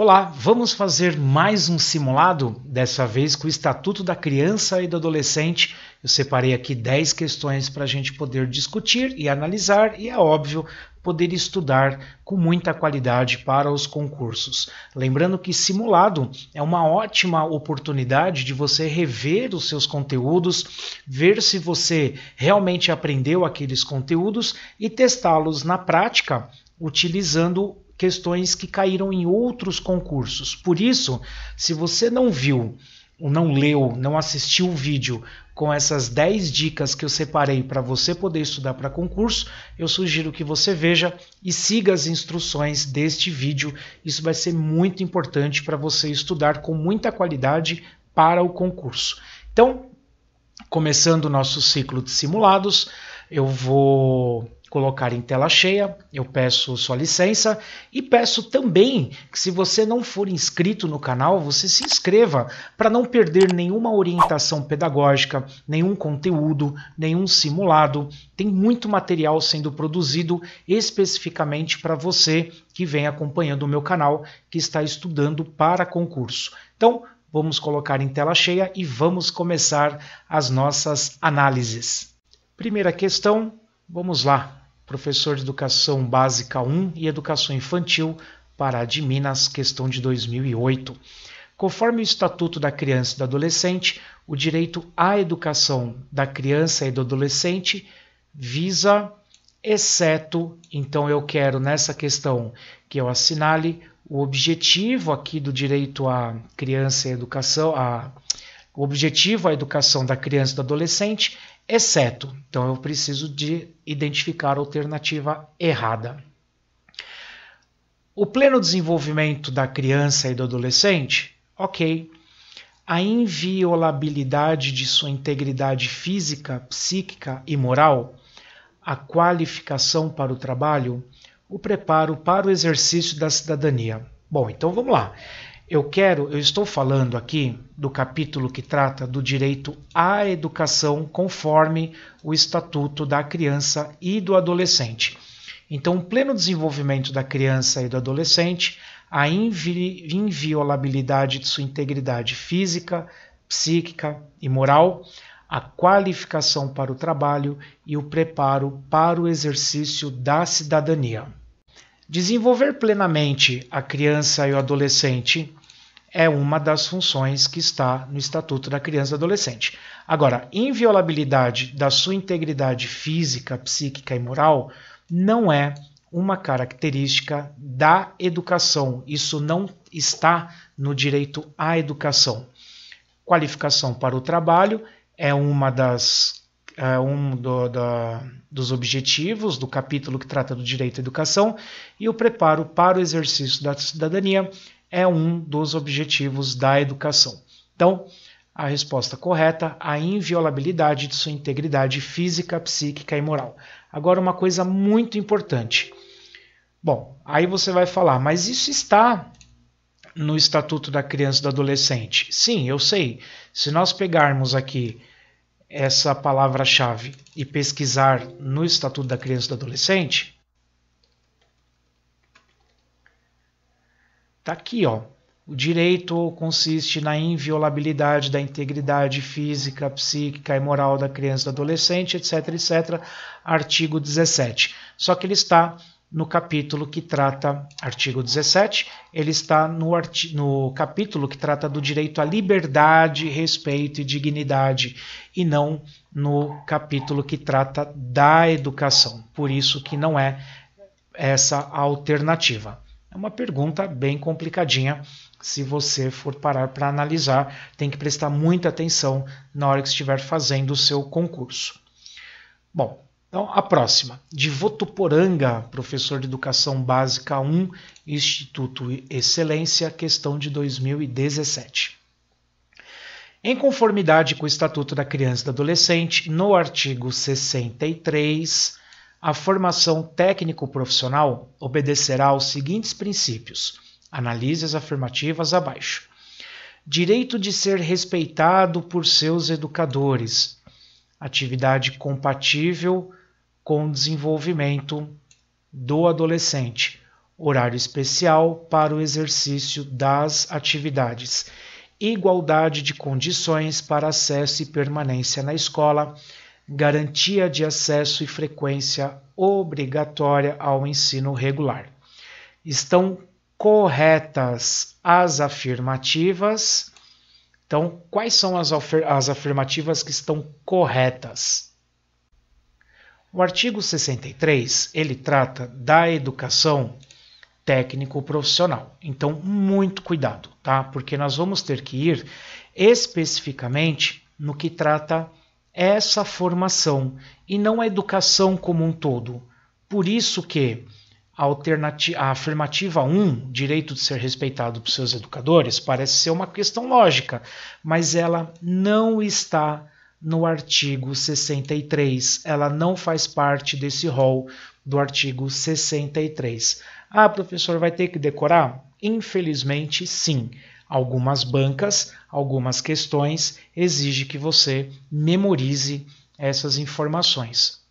Olá, vamos fazer mais um simulado, dessa vez com o Estatuto da Criança e do Adolescente. Eu separei aqui 10 questões para a gente poder discutir e analisar, e é óbvio, poder estudar com muita qualidade para os concursos. Lembrando que simulado é uma ótima oportunidade de você rever os seus conteúdos, ver se você realmente aprendeu aqueles conteúdos e testá-los na prática utilizando questões que caíram em outros concursos. Por isso, se você não viu, não leu, não assistiu o vídeo com essas 10 dicas que eu separei para você poder estudar para concurso, eu sugiro que você veja e siga as instruções deste vídeo. Isso vai ser muito importante para você estudar com muita qualidade para o concurso. Então, começando o nosso ciclo de simulados, eu vou colocar em tela cheia. Eu peço sua licença e peço também que se você não for inscrito no canal, você se inscreva para não perder nenhuma orientação pedagógica, nenhum conteúdo, nenhum simulado. Tem muito material sendo produzido especificamente para você que vem acompanhando o meu canal, que está estudando para concurso. Então, vamos colocar em tela cheia e vamos começar as nossas análises. Primeira questão, Vamos lá, professor de Educação Básica 1 e Educação Infantil, Pará de Minas, questão de 2008. Conforme o Estatuto da Criança e do Adolescente, o direito à educação da criança e do adolescente visa, exceto, então eu quero nessa questão que eu assinale o objetivo aqui do direito à criança e educação, a, o objetivo à educação da criança e do adolescente exceto. Então eu preciso de identificar a alternativa errada. O pleno desenvolvimento da criança e do adolescente, ok. A inviolabilidade de sua integridade física, psíquica e moral, a qualificação para o trabalho, o preparo para o exercício da cidadania. Bom, então vamos lá. Eu quero, eu estou falando aqui do capítulo que trata do direito à educação conforme o Estatuto da Criança e do Adolescente. Então, o pleno desenvolvimento da criança e do adolescente, a invi inviolabilidade de sua integridade física, psíquica e moral, a qualificação para o trabalho e o preparo para o exercício da cidadania. Desenvolver plenamente a criança e o adolescente é uma das funções que está no Estatuto da Criança e do Adolescente. Agora, inviolabilidade da sua integridade física, psíquica e moral não é uma característica da educação. Isso não está no direito à educação. Qualificação para o trabalho é uma das é um do, da, dos objetivos do capítulo que trata do direito à educação e o preparo para o exercício da cidadania é um dos objetivos da educação. Então, a resposta correta, a inviolabilidade de sua integridade física, psíquica e moral. Agora, uma coisa muito importante. Bom, aí você vai falar, mas isso está no Estatuto da Criança e do Adolescente. Sim, eu sei. Se nós pegarmos aqui essa palavra-chave e pesquisar no Estatuto da Criança e do Adolescente, Está aqui, ó. O direito consiste na inviolabilidade da integridade física, psíquica e moral da criança e do adolescente, etc, etc, artigo 17. Só que ele está no capítulo que trata, artigo 17, ele está no, arti no capítulo que trata do direito à liberdade, respeito e dignidade, e não no capítulo que trata da educação. Por isso que não é essa a alternativa. É uma pergunta bem complicadinha. Se você for parar para analisar, tem que prestar muita atenção na hora que estiver fazendo o seu concurso. Bom, então a próxima. De Votuporanga, professor de Educação Básica 1, Instituto Excelência, questão de 2017. Em conformidade com o Estatuto da Criança e do Adolescente, no artigo 63, a formação técnico-profissional obedecerá aos seguintes princípios. Analise as afirmativas abaixo. Direito de ser respeitado por seus educadores. Atividade compatível com o desenvolvimento do adolescente. Horário especial para o exercício das atividades. Igualdade de condições para acesso e permanência na escola garantia de acesso e frequência obrigatória ao ensino regular. Estão corretas as afirmativas. Então, quais são as, as afirmativas que estão corretas? O artigo 63, ele trata da educação técnico-profissional. Então, muito cuidado, tá? Porque nós vamos ter que ir especificamente no que trata essa formação e não a educação como um todo. Por isso que a, alternativa, a afirmativa 1, direito de ser respeitado por seus educadores, parece ser uma questão lógica, mas ela não está no artigo 63. Ela não faz parte desse rol do artigo 63. Ah, professor, vai ter que decorar? Infelizmente, sim. Algumas bancas, algumas questões exige que você memorize essas informações.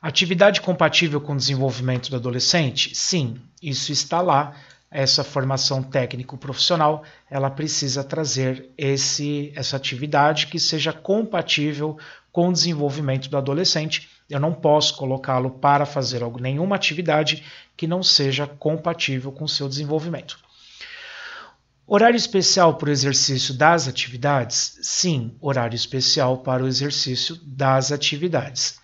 Atividade compatível com o desenvolvimento do adolescente? Sim, isso está lá. Essa formação técnico-profissional, ela precisa trazer esse, essa atividade que seja compatível com o desenvolvimento do adolescente. Eu não posso colocá-lo para fazer nenhuma atividade que não seja compatível com o seu desenvolvimento. Horário especial para o exercício das atividades? Sim, horário especial para o exercício das atividades.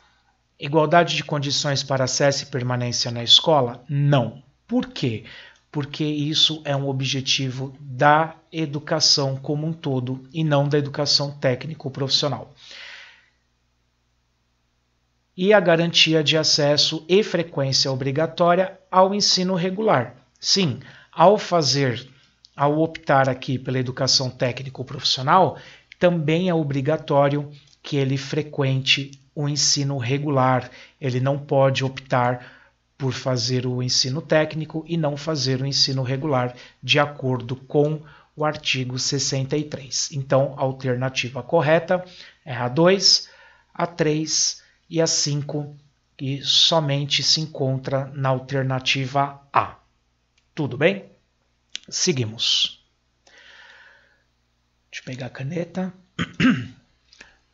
Igualdade de condições para acesso e permanência na escola? Não. Por quê? Porque isso é um objetivo da educação como um todo e não da educação técnico-profissional. E a garantia de acesso e frequência obrigatória ao ensino regular. Sim, ao fazer ao optar aqui pela educação técnico-profissional, também é obrigatório que ele frequente o ensino regular. Ele não pode optar por fazer o ensino técnico e não fazer o ensino regular, de acordo com o artigo 63. Então, a alternativa correta é a 2, a 3 e a 5, que somente se encontra na alternativa A. Tudo bem? Seguimos. Deixa eu pegar a caneta.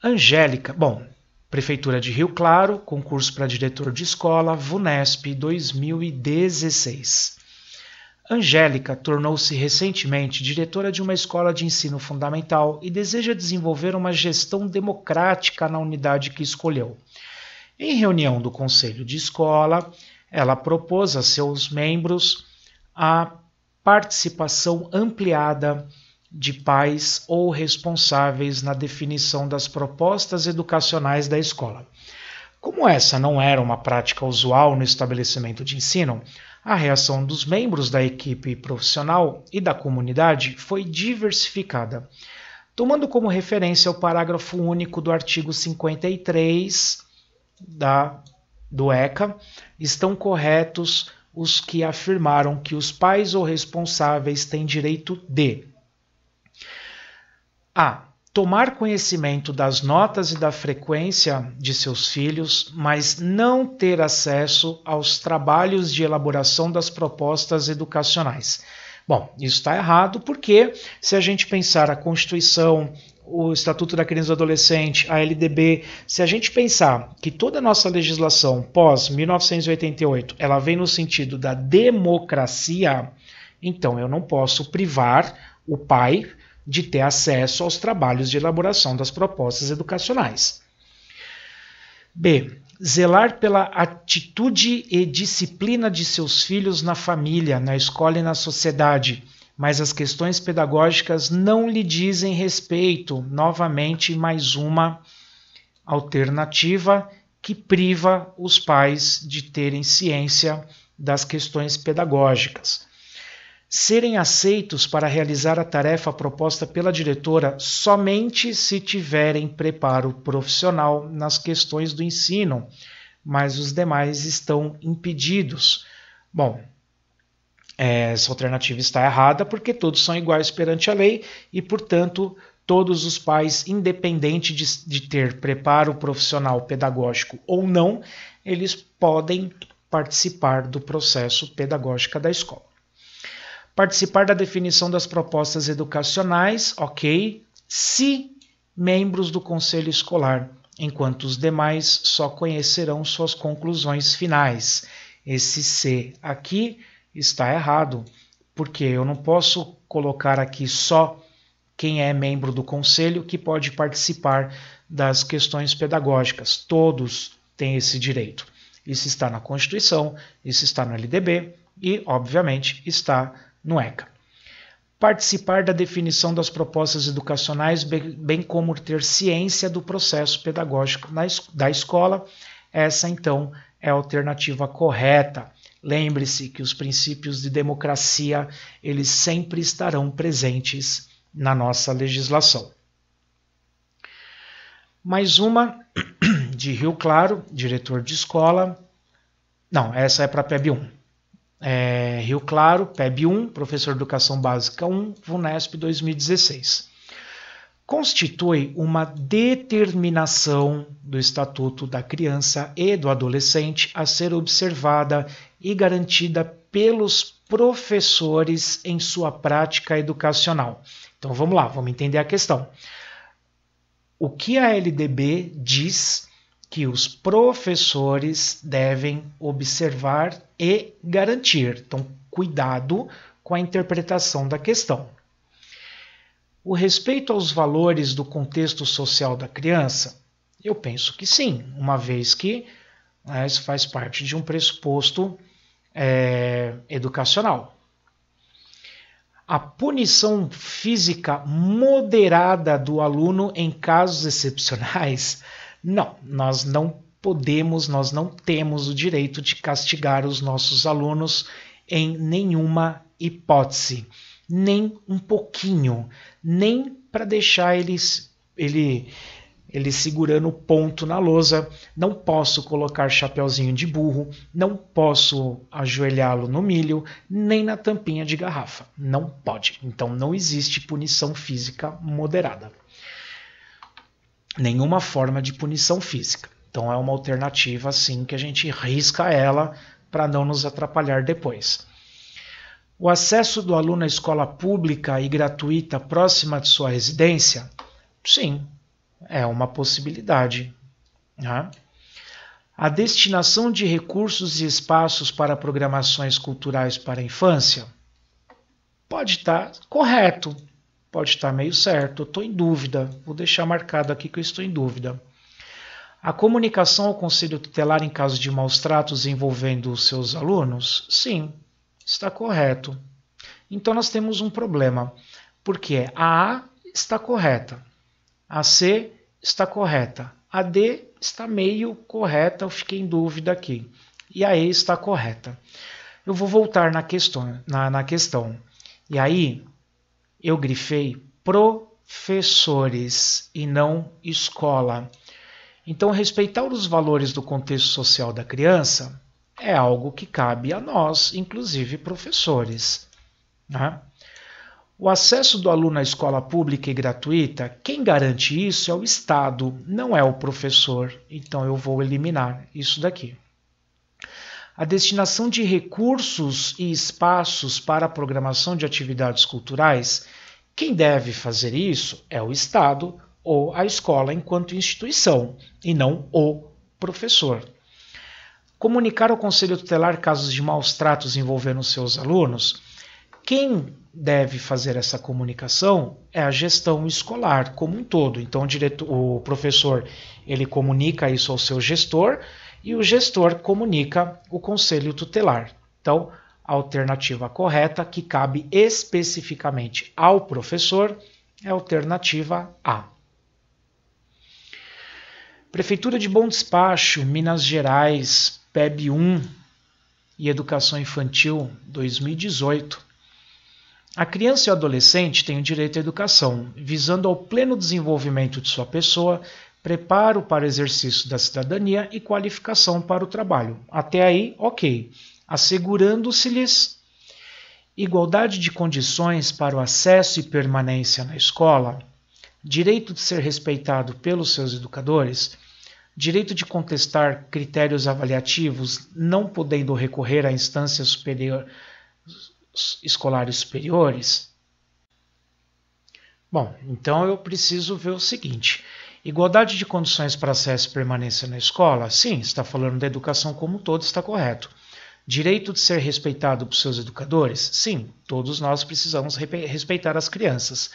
Angélica. Bom, Prefeitura de Rio Claro, concurso para diretor de escola, VUNESP 2016. Angélica tornou-se recentemente diretora de uma escola de ensino fundamental e deseja desenvolver uma gestão democrática na unidade que escolheu. Em reunião do conselho de escola, ela propôs a seus membros a participação ampliada de pais ou responsáveis na definição das propostas educacionais da escola. Como essa não era uma prática usual no estabelecimento de ensino, a reação dos membros da equipe profissional e da comunidade foi diversificada, tomando como referência o parágrafo único do artigo 53 da, do ECA, estão corretos os que afirmaram que os pais ou responsáveis têm direito de a tomar conhecimento das notas e da frequência de seus filhos, mas não ter acesso aos trabalhos de elaboração das propostas educacionais. Bom, isso está errado porque, se a gente pensar a Constituição o Estatuto da Criança e do Adolescente, a LDB, se a gente pensar que toda a nossa legislação pós 1988, ela vem no sentido da democracia, então eu não posso privar o pai de ter acesso aos trabalhos de elaboração das propostas educacionais. B. Zelar pela atitude e disciplina de seus filhos na família, na escola e na sociedade mas as questões pedagógicas não lhe dizem respeito. Novamente, mais uma alternativa que priva os pais de terem ciência das questões pedagógicas. Serem aceitos para realizar a tarefa proposta pela diretora somente se tiverem preparo profissional nas questões do ensino, mas os demais estão impedidos. Bom, é, essa alternativa está errada porque todos são iguais perante a lei e, portanto, todos os pais, independente de, de ter preparo profissional pedagógico ou não, eles podem participar do processo pedagógico da escola. Participar da definição das propostas educacionais, ok, se membros do conselho escolar, enquanto os demais só conhecerão suas conclusões finais. Esse C aqui está errado, porque eu não posso colocar aqui só quem é membro do conselho que pode participar das questões pedagógicas. Todos têm esse direito. Isso está na Constituição, isso está no LDB e, obviamente, está no ECA. Participar da definição das propostas educacionais, bem como ter ciência do processo pedagógico da escola, essa então é a alternativa correta. Lembre-se que os princípios de democracia, eles sempre estarão presentes na nossa legislação. Mais uma de Rio Claro, diretor de escola. Não, essa é para PEB 1. É, Rio Claro, PEB 1, professor de educação básica 1, VUNESP 2016 constitui uma determinação do Estatuto da Criança e do Adolescente a ser observada e garantida pelos professores em sua prática educacional. Então vamos lá, vamos entender a questão. O que a LDB diz que os professores devem observar e garantir? Então, cuidado com a interpretação da questão o respeito aos valores do contexto social da criança? Eu penso que sim, uma vez que né, isso faz parte de um pressuposto é, educacional. A punição física moderada do aluno em casos excepcionais? Não, nós não podemos, nós não temos o direito de castigar os nossos alunos em nenhuma hipótese, nem um pouquinho nem para deixar eles, ele, ele segurando o ponto na lousa, não posso colocar chapéuzinho de burro, não posso ajoelhá-lo no milho, nem na tampinha de garrafa. Não pode. Então não existe punição física moderada. Nenhuma forma de punição física. Então é uma alternativa assim que a gente risca ela para não nos atrapalhar depois. O acesso do aluno à escola pública e gratuita próxima de sua residência? Sim, é uma possibilidade. Né? A destinação de recursos e espaços para programações culturais para a infância? Pode estar tá correto, pode estar tá meio certo, estou em dúvida, vou deixar marcado aqui que eu estou em dúvida. A comunicação ao conselho tutelar em caso de maus tratos envolvendo os seus alunos? Sim, está correto. Então nós temos um problema, porque a A está correta, a C está correta, a D está meio correta, eu fiquei em dúvida aqui, e a E está correta. Eu vou voltar na questão, na, na questão. e aí eu grifei professores e não escola. Então, respeitar os valores do contexto social da criança é algo que cabe a nós, inclusive professores. Né? O acesso do aluno à escola pública e gratuita, quem garante isso é o Estado, não é o professor. Então eu vou eliminar isso daqui. A destinação de recursos e espaços para a programação de atividades culturais, quem deve fazer isso é o Estado ou a escola enquanto instituição, e não o professor comunicar ao Conselho Tutelar casos de maus tratos envolvendo seus alunos, quem deve fazer essa comunicação é a gestão escolar como um todo. Então, o, o professor ele comunica isso ao seu gestor e o gestor comunica o conselho tutelar. Então, a alternativa correta que cabe especificamente ao professor é a alternativa A. Prefeitura de Bom Despacho, Minas Gerais, PEB 1 e Educação Infantil 2018, a criança e o adolescente têm o direito à educação, visando ao pleno desenvolvimento de sua pessoa, preparo para o exercício da cidadania e qualificação para o trabalho. Até aí, ok, assegurando-se-lhes igualdade de condições para o acesso e permanência na escola, direito de ser respeitado pelos seus educadores direito de contestar critérios avaliativos, não podendo recorrer a instâncias superior, escolares superiores? Bom, então eu preciso ver o seguinte: igualdade de condições para acesso e permanência na escola? Sim, está falando da educação como um todo, está correto. Direito de ser respeitado por seus educadores? Sim, todos nós precisamos respeitar as crianças.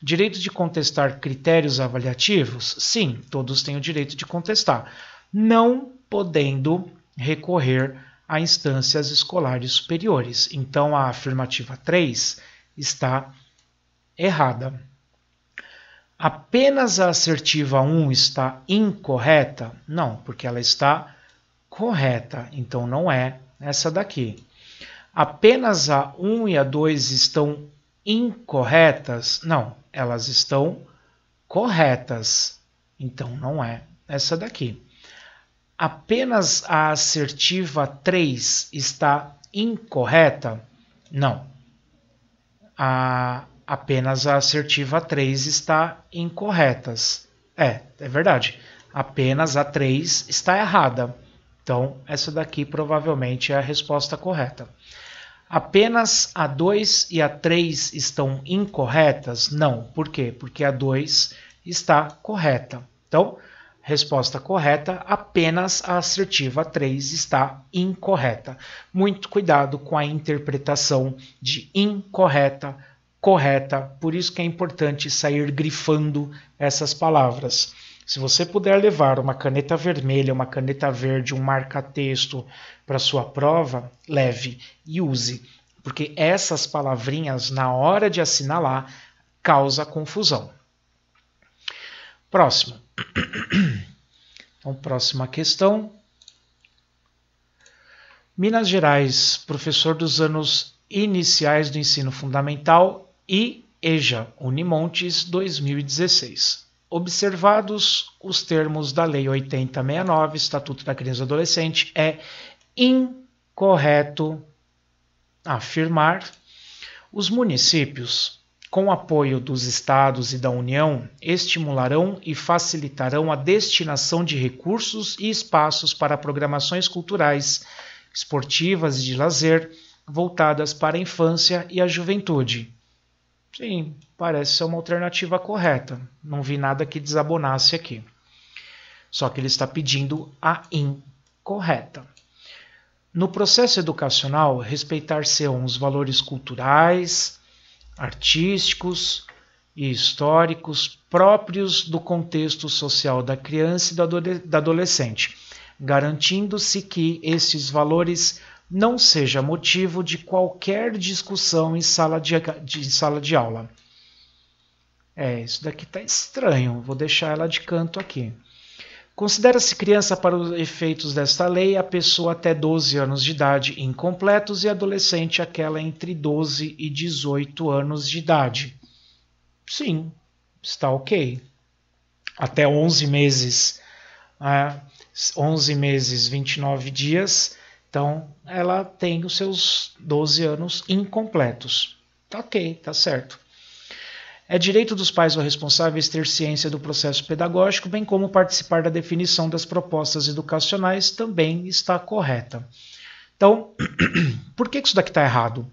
Direito de contestar critérios avaliativos? Sim, todos têm o direito de contestar, não podendo recorrer a instâncias escolares superiores. Então, a afirmativa 3 está errada. Apenas a assertiva 1 está incorreta? Não, porque ela está correta, então não é essa daqui. Apenas a 1 e a 2 estão incorretas? Não, elas estão corretas. Então não é essa daqui. Apenas a assertiva 3 está incorreta? Não. A, apenas a assertiva 3 está incorretas. É, é verdade. Apenas a 3 está errada. Então, essa daqui provavelmente é a resposta correta. Apenas a 2 e a 3 estão incorretas? Não. Por quê? Porque a 2 está correta. Então, resposta correta, apenas a assertiva 3 está incorreta. Muito cuidado com a interpretação de incorreta, correta. Por isso que é importante sair grifando essas palavras. Se você puder levar uma caneta vermelha, uma caneta verde, um marca-texto para sua prova, leve e use, porque essas palavrinhas na hora de assinalar causa confusão. Próximo. Então, próxima questão. Minas Gerais, professor dos anos iniciais do ensino fundamental e EJA Unimontes 2016 observados os termos da Lei 8069, Estatuto da Criança e Adolescente, é incorreto afirmar os municípios, com apoio dos estados e da União, estimularão e facilitarão a destinação de recursos e espaços para programações culturais, esportivas e de lazer voltadas para a infância e a juventude Sim, parece ser uma alternativa correta. Não vi nada que desabonasse aqui. Só que ele está pedindo a incorreta. No processo educacional, respeitar se os valores culturais, artísticos e históricos próprios do contexto social da criança e da adolescente, garantindo-se que esses valores não seja motivo de qualquer discussão em sala de, de, sala de aula. É, isso daqui está estranho, vou deixar ela de canto aqui. Considera-se criança para os efeitos desta lei a pessoa até 12 anos de idade incompletos e adolescente aquela entre 12 e 18 anos de idade. Sim, está ok. Até 11 meses, é, né? 11 meses, 29 dias, então, ela tem os seus 12 anos incompletos. Tá ok, tá certo. É direito dos pais ou responsáveis ter ciência do processo pedagógico, bem como participar da definição das propostas educacionais, também está correta. Então, por que isso daqui está errado?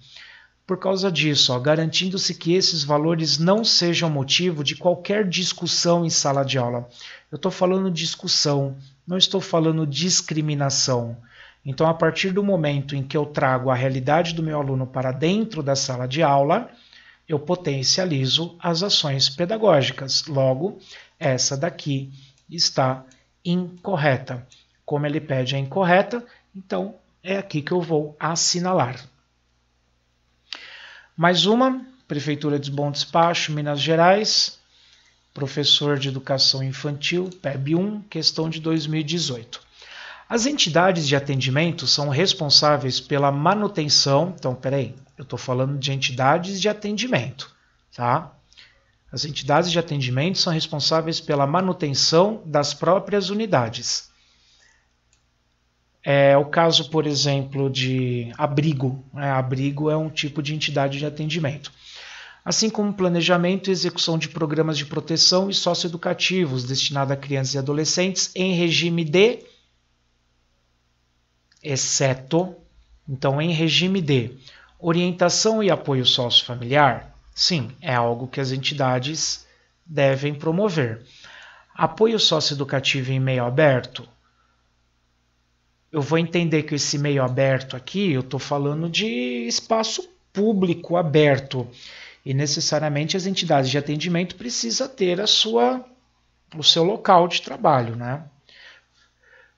Por causa disso, garantindo-se que esses valores não sejam motivo de qualquer discussão em sala de aula. Eu estou falando discussão, não estou falando discriminação. Então, a partir do momento em que eu trago a realidade do meu aluno para dentro da sala de aula, eu potencializo as ações pedagógicas. Logo, essa daqui está incorreta. Como ele pede é incorreta, então é aqui que eu vou assinalar. Mais uma, Prefeitura de Bom Despacho, Minas Gerais, professor de Educação Infantil, PEB 1, questão de 2018. As entidades de atendimento são responsáveis pela manutenção. Então, peraí, eu estou falando de entidades de atendimento, tá? As entidades de atendimento são responsáveis pela manutenção das próprias unidades. É o caso, por exemplo, de abrigo. Né? Abrigo é um tipo de entidade de atendimento. Assim como planejamento e execução de programas de proteção e socioeducativos destinados a crianças e adolescentes em regime de exceto, então, em regime de orientação e apoio sócio-familiar, sim, é algo que as entidades devem promover. Apoio socioeducativo em meio aberto, eu vou entender que esse meio aberto aqui, eu estou falando de espaço público aberto. E necessariamente as entidades de atendimento precisam ter a sua, o seu local de trabalho, né?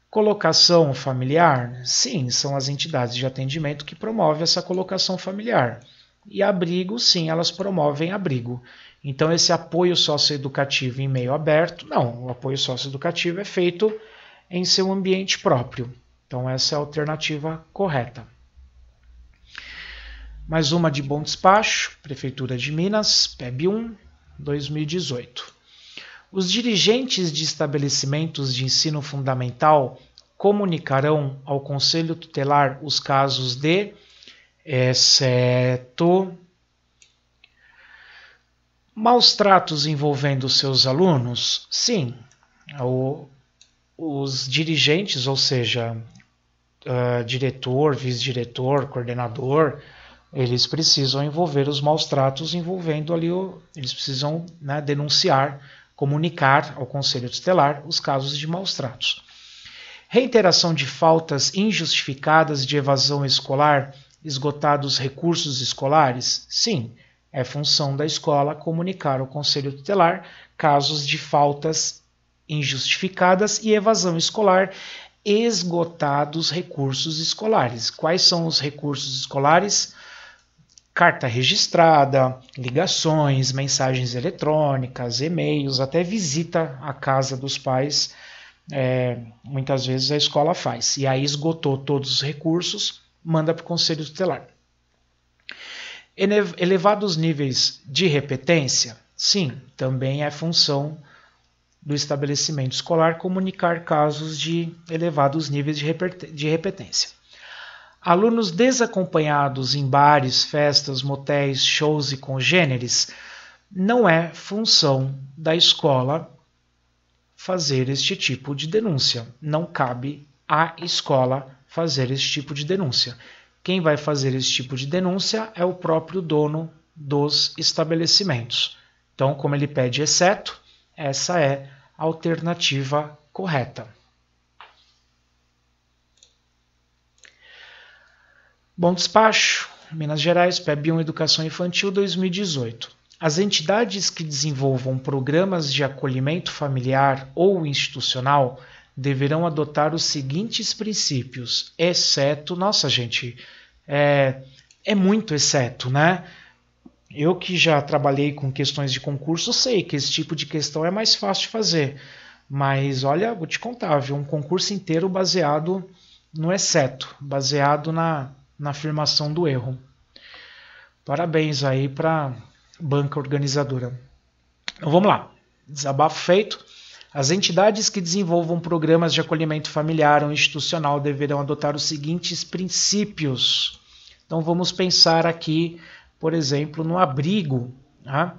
Colocação familiar? Sim, são as entidades de atendimento que promovem essa colocação familiar. E abrigo, sim, elas promovem abrigo. Então, esse apoio socioeducativo em meio aberto, não. O apoio socioeducativo é feito em seu ambiente próprio. Então, essa é a alternativa correta. Mais uma de Bom Despacho, Prefeitura de Minas, PEB 1, 2018. Os dirigentes de estabelecimentos de ensino fundamental comunicarão ao Conselho Tutelar os casos de, exceto, eh, maus tratos envolvendo seus alunos? Sim, o, os dirigentes, ou seja, uh, diretor, vice-diretor, coordenador, eles precisam envolver os maus tratos envolvendo ali, o, eles precisam né, denunciar comunicar ao Conselho Tutelar os casos de maus tratos. Reiteração de faltas injustificadas de evasão escolar, esgotados recursos escolares? Sim, é função da escola comunicar ao Conselho Tutelar casos de faltas injustificadas e evasão escolar, esgotados recursos escolares. Quais são os recursos escolares? carta registrada, ligações, mensagens eletrônicas, e-mails, até visita à casa dos pais. É, muitas vezes a escola faz. E aí esgotou todos os recursos, manda para o conselho tutelar. Elevados níveis de repetência, sim, também é função do estabelecimento escolar comunicar casos de elevados níveis de repetência alunos desacompanhados em bares, festas, motéis, shows e congêneres, não é função da escola fazer este tipo de denúncia. Não cabe à escola fazer este tipo de denúncia. Quem vai fazer esse tipo de denúncia é o próprio dono dos estabelecimentos. Então, como ele pede exceto, essa é a alternativa correta. Bom Despacho, Minas Gerais, PEB1 Educação Infantil 2018. As entidades que desenvolvam programas de acolhimento familiar ou institucional deverão adotar os seguintes princípios, exceto, nossa gente, é, é muito exceto, né? Eu que já trabalhei com questões de concurso sei que esse tipo de questão é mais fácil de fazer, mas olha, vou te contar, viu? Um concurso inteiro baseado no exceto, baseado na na afirmação do erro. Parabéns aí para banca organizadora. Então vamos lá. Desabafo feito. As entidades que desenvolvam programas de acolhimento familiar ou institucional deverão adotar os seguintes princípios. Então vamos pensar aqui, por exemplo, no abrigo. Né?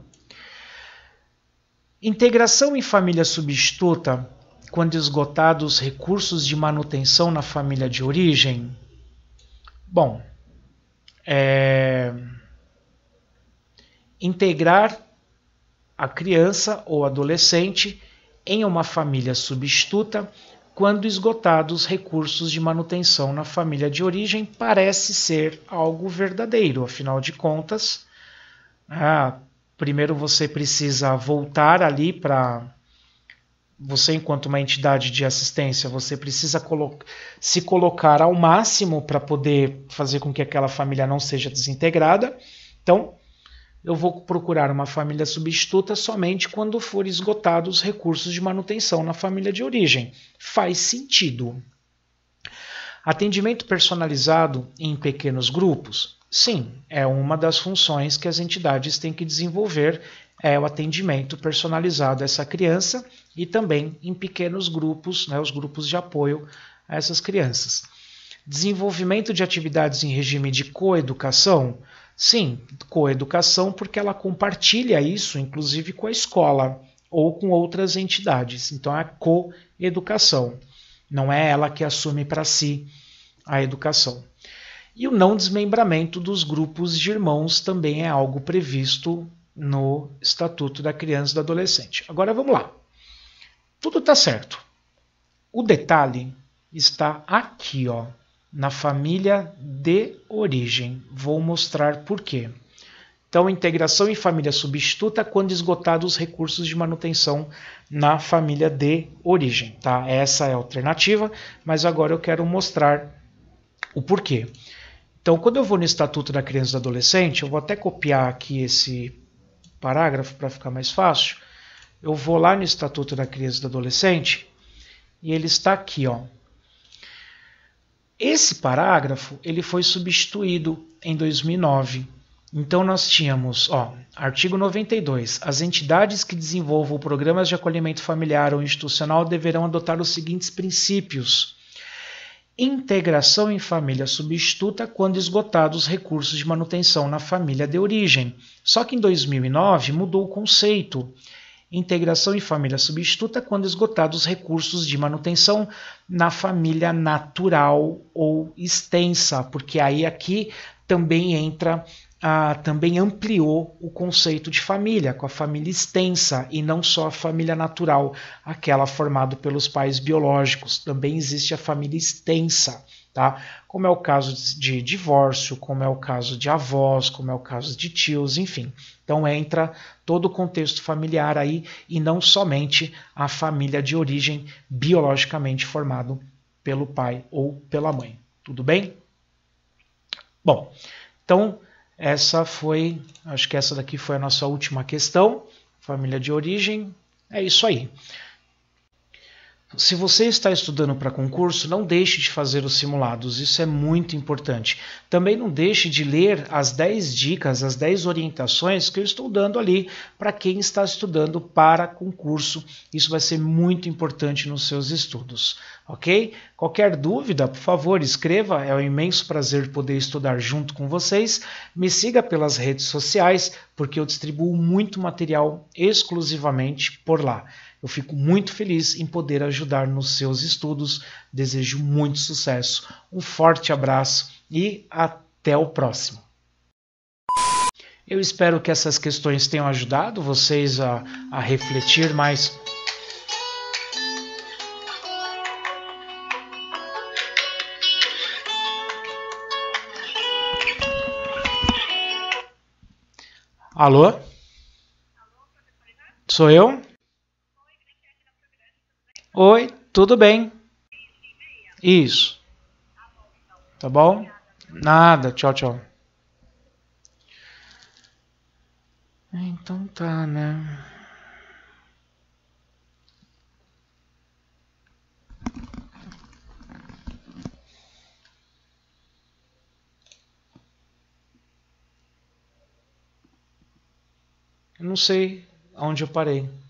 Integração em família substituta, quando esgotados recursos de manutenção na família de origem, Bom, é... integrar a criança ou adolescente em uma família substituta quando esgotados recursos de manutenção na família de origem parece ser algo verdadeiro, afinal de contas. Ah, primeiro você precisa voltar ali para você enquanto uma entidade de assistência, você precisa colo se colocar ao máximo para poder fazer com que aquela família não seja desintegrada. Então, eu vou procurar uma família substituta somente quando for esgotados os recursos de manutenção na família de origem. Faz sentido. Atendimento personalizado em pequenos grupos. Sim, é uma das funções que as entidades têm que desenvolver é, o atendimento personalizado a essa criança e também em pequenos grupos, né, os grupos de apoio a essas crianças. Desenvolvimento de atividades em regime de coeducação? Sim, coeducação, porque ela compartilha isso, inclusive, com a escola ou com outras entidades. Então, é coeducação. Não é ela que assume para si a educação. E o não desmembramento dos grupos de irmãos também é algo previsto no Estatuto da Criança e do Adolescente. Agora vamos lá. Tudo está certo. O detalhe está aqui, ó, na família de origem. Vou mostrar por quê. Então, integração em família substituta quando esgotados os recursos de manutenção na família de origem. Tá? Essa é a alternativa, mas agora eu quero mostrar o porquê. Então, quando eu vou no Estatuto da Criança e do Adolescente, eu vou até copiar aqui esse parágrafo para ficar mais fácil, eu vou lá no Estatuto da Criança e do Adolescente e ele está aqui, ó. Esse parágrafo ele foi substituído em 2009. Então nós tínhamos, ó, artigo 92. As entidades que desenvolvam programas de acolhimento familiar ou institucional deverão adotar os seguintes princípios integração em família substituta quando esgotados os recursos de manutenção na família de origem. Só que em 2009 mudou o conceito. Integração em família substituta quando esgotados os recursos de manutenção na família natural ou extensa, porque aí aqui também entra ah, também ampliou o conceito de família, com a família extensa e não só a família natural, aquela formada pelos pais biológicos. Também existe a família extensa, tá? Como é o caso de divórcio, como é o caso de avós, como é o caso de tios, enfim. Então entra todo o contexto familiar aí e não somente a família de origem biologicamente formado pelo pai ou pela mãe. Tudo bem? Bom, então essa foi, acho que essa daqui foi a nossa última questão. Família de origem. É isso aí. Se você está estudando para concurso, não deixe de fazer os simulados, isso é muito importante. Também não deixe de ler as 10 dicas, as 10 orientações que eu estou dando ali para quem está estudando para concurso. Isso vai ser muito importante nos seus estudos, ok? Qualquer dúvida, por favor, escreva. É um imenso prazer poder estudar junto com vocês. Me siga pelas redes sociais, porque eu distribuo muito material exclusivamente por lá. Eu fico muito feliz em poder ajudar nos seus estudos. Desejo muito sucesso. Um forte abraço e até o próximo. Eu espero que essas questões tenham ajudado vocês a, a refletir mais. Alô? Sou eu? Oi, tudo bem? Isso. Tá bom? Nada, tchau, tchau. Ah, então tá, né? Eu não sei aonde eu parei.